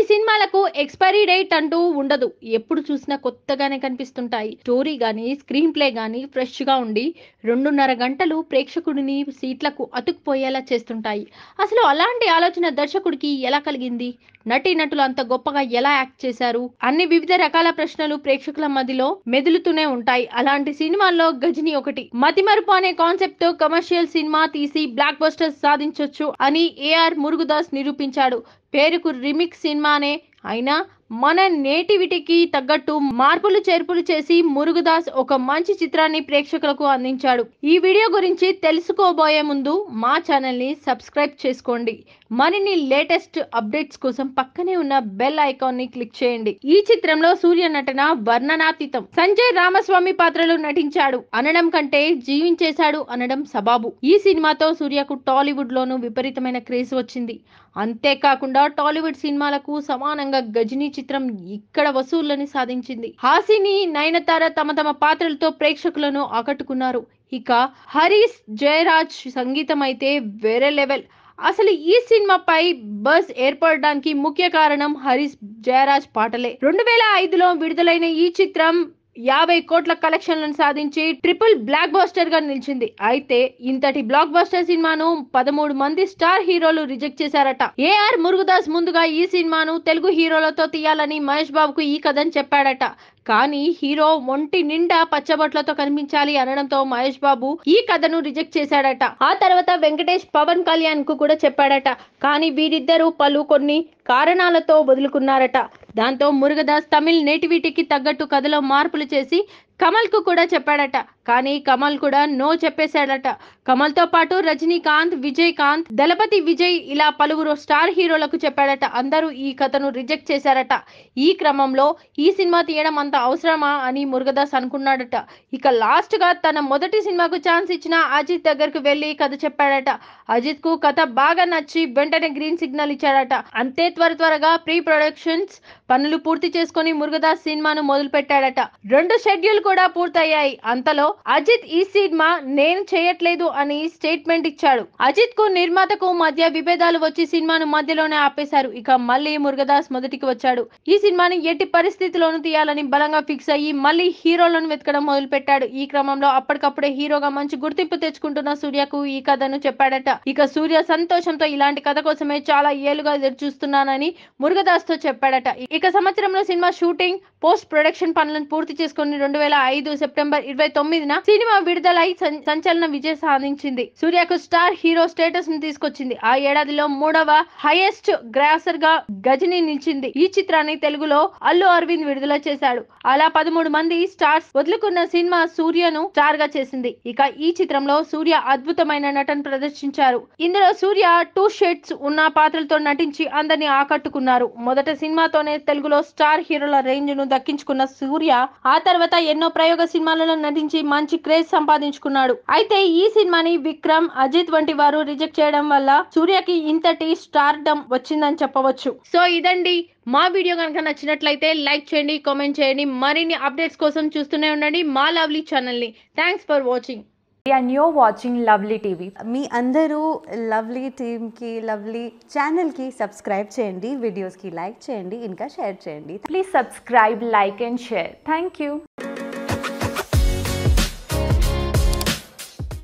కొన్ని సినిమాలకు expiry date అంటూ ఉండదు ఎప్పుడు చూసినా కొత్తగానే కనిపిస్తుంటాయి స్టోరీ గానీ స్క్రీన్ ప్లే గానీ ఫ్రెష్ గా ఉండి రెండున్నర గంటలు ప్రేక్షకుడిని సీట్లకు అతుక్కుపోయేలా చేస్తుంటాయి అసలు అలాంటి ఆలోచన దర్శకుడికి ఎలా కలిగింది నటీ నటులు అంత గొప్పగా ఎలా యాక్ట్ చేశారు అన్ని వివిధ రకాల ప్రశ్నలు ప్రేక్షకుల మధ్యలో మెదులుతూనే ఉంటాయి అలాంటి సినిమాల్లో గజని ఒకటి మతిమరుపు అనే కాన్సెప్ట్ తో కమర్షియల్ సినిమా తీసి బ్లాక్ బస్టర్ సాధించొచ్చు అని ఏఆర్ మురుగుదాస్ నిరూపించాడు పేరుకు రీమిక్ సినిమానే అయినా మన నేటివిటీకి తగ్గట్టు మార్పులు చేర్పులు చేసి మురుగదాస్ ఒక మంచి చిత్రాన్ని ప్రేక్షకులకు అందించాడు ఈ వీడియో గురించి తెలుసుకోబోయే ముందు మా ఛానల్ని సబ్స్క్రైబ్ చేసుకోండి మరిన్ని లేటెస్ట్ అప్డేట్స్ కోసం పక్కనే ఉన్న బెల్ ఐకాన్ని క్లిక్ చేయండి ఈ చిత్రంలో సూర్య నటన వర్ణనాతీతం సంజయ్ రామస్వామి పాత్రలో నటించాడు అనడం కంటే జీవించేశాడు అనడం సబాబు ఈ సినిమాతో సూర్యకు టాలీవుడ్ లోను విపరీతమైన క్రేజ్ వచ్చింది అంతేకాకుండా టాలీవుడ్ సినిమాలకు సమానంగా గజనీ చిత్రం ఇక్కడ వసూళ్లని సాధించింది హాసిని నయనతార తమ తమ పాత్రలతో ప్రేక్షకులను ఆకట్టుకున్నారు ఇక హరీష్ జయరాజ్ సంగీతం అయితే వేరే లెవెల్ అసలు ఈ సినిమాపై బస్ ఏర్పడడానికి ముఖ్య కారణం హరీష్ జయరాజ్ పాటలే రెండు వేల ఐదులో విడుదలైన ఈ చిత్రం యాభై కోట్ల కలెక్షన్లను సాధించి ట్రిపుల్ బ్లాక్ బాస్టర్ గా నిలిచింది అయితే ఇంతటి బ్లాక్ బాస్టర్ సినిమాను పదమూడు మంది స్టార్ హీరోలు రిజెక్ట్ చేశారట ఏఆర్ మురుగదాస్ ముందుగా ఈ సినిమాను తెలుగు హీరోలతో తీయాలని మహేష్ బాబుకు ఈ కథని చెప్పాడట కానీ హీరో ఒంటి నిండా పచ్చబొట్లతో కనిపించాలి అనడంతో మహేష్ బాబు ఈ కథను రిజెక్ట్ చేశాడట ఆ తర్వాత వెంకటేష్ పవన్ కళ్యాణ్ కు కూడా చెప్పాడట కానీ వీరిద్దరూ పలు కొన్ని కారణాలతో వదులుకున్నారట దాంతో మురుగదాస్ తమిళ్ నేటివిటీకి తగ్గట్టు కథలో మార్పులు చేసి కమల్కు కూడా చెప్పాడట కానీ కమల్ కూడా నో చెప్పేశాడట కమల్తో పాటు రజనీకాంత్ విజయ్కాంత్ దళపతి విజయ్ ఇలా పలువురు స్టార్ హీరోలకు చెప్పాడట అందరూ ఈ కథను రిజెక్ట్ చేశారట ఈ క్రమంలో ఈ సినిమా తీయడం అంత అవసరమా అని మురుగదాస్ అనుకున్నాడట ఇక లాస్ట్గా తన మొదటి సినిమాకు ఛాన్స్ ఇచ్చిన అజిత్ దగ్గరకు వెళ్ళి కథ చెప్పాడట అజిత్కు కథ బాగా నచ్చి వెంటనే గ్రీన్ సిగ్నల్ ఇచ్చాడట అంతే త్వర త్వరగా ప్రీ ప్రొడక్షన్స్ పనులు పూర్తి చేసుకొని మురుగదాస్ సినిమాను మొదలు పెట్టాడట రెండు షెడ్యూల్ కూడా పూర్తయ్యాయి అంతలో అజిత్ ఈ సినిమా నేను చేయట్లేదు అని స్టేట్మెంట్ ఇచ్చాడు అజిత్ కు నిర్మాతకు మధ్య విభేదాలు వచ్చి సినిమాను మధ్యలోనే ఆపేశారు ఇక మళ్ళీ మురుగదాస్ మొదటికి వచ్చాడు ఈ సినిమాని ఎట్టి పరిస్థితిలోనూ తీయాలని బలంగా ఫిక్స్ అయ్యి మళ్ళీ హీరోలను వెతకడం మొదలుపెట్టాడు ఈ క్రమంలో అప్పటికప్పుడే హీరోగా మంచి గుర్తింపు తెచ్చుకుంటున్న సూర్యకు ఈ కథను చెప్పాడట ఇక సూర్య సంతోషంతో ఇలాంటి కథ కోసమే చాలా ఏళ్లుగా ఎదురు చూస్తున్నానని మురుగదాస్ తో చెప్పాడట ఇక సంవత్సరంలో సినిమా షూటింగ్ పోస్ట్ ప్రొడక్షన్ పనులను పూర్తి చేసుకుని రెండు వేల ఐదు సెప్టెంబర్ ఇరవై తొమ్మిదిన సినిమా విడుదలై సంచలన విజయం సాధించింది సూర్యకు స్టార్ హీరో స్టేటస్ ని తీసుకొచ్చింది ఆ ఏడాదిలో మూడవ హైయెస్ట్ గ్రాసర్ గా గజని నిలిచింది ఈ చిత్రాన్ని తెలుగులో అల్లు అరవింద్ విడుదల చేశాడు అలా పదమూడు మంది స్టార్స్ వదులుకున్న సినిమా సూర్యను స్టార్ గా చేసింది ఇక ఈ చిత్రంలో సూర్య అద్భుతమైన నటన ప్రదర్శించారు ఇందులో సూర్య టూ షేడ్స్ ఉన్న పాత్రలతో నటించి అందరిని ఆకట్టుకున్నారు మొదట సినిమాతోనే తెలుగులో స్టార్ హీరోల రేంజ్ ను దక్కించుకున్న సూర్య ఆ తర్వాత ఎన్నో ప్రయోగ సినిమాలలో నటించి మంచి క్రేజ్ సంపాదించుకున్నాడు అయితే ఈ సినిమాని విక్రమ్ అజిత్ వంటి వారు రిజెక్ట్ చేయడం వల్ల సూర్యకి ఇంతటి స్టార్డమ్ వచ్చిందని చెప్పవచ్చు సో ఇదండి మా వీడియో కనుక నచ్చినట్లయితే లైక్ చేయండి కామెంట్ చేయండి మరిన్ని అప్డేట్స్ కోసం చూస్తూనే ఉండండి మా లవ్లీ ఛానల్ని thanks for watching and your watching lovely TV మీ అందరూ లవ్లీ టీమ్కి లవ్లీ ఛానల్కి సబ్స్క్రైబ్ చేయండి వీడియోస్కి లైక్ చేయండి ఇంకా షేర్ చేయండి please subscribe like and share thank you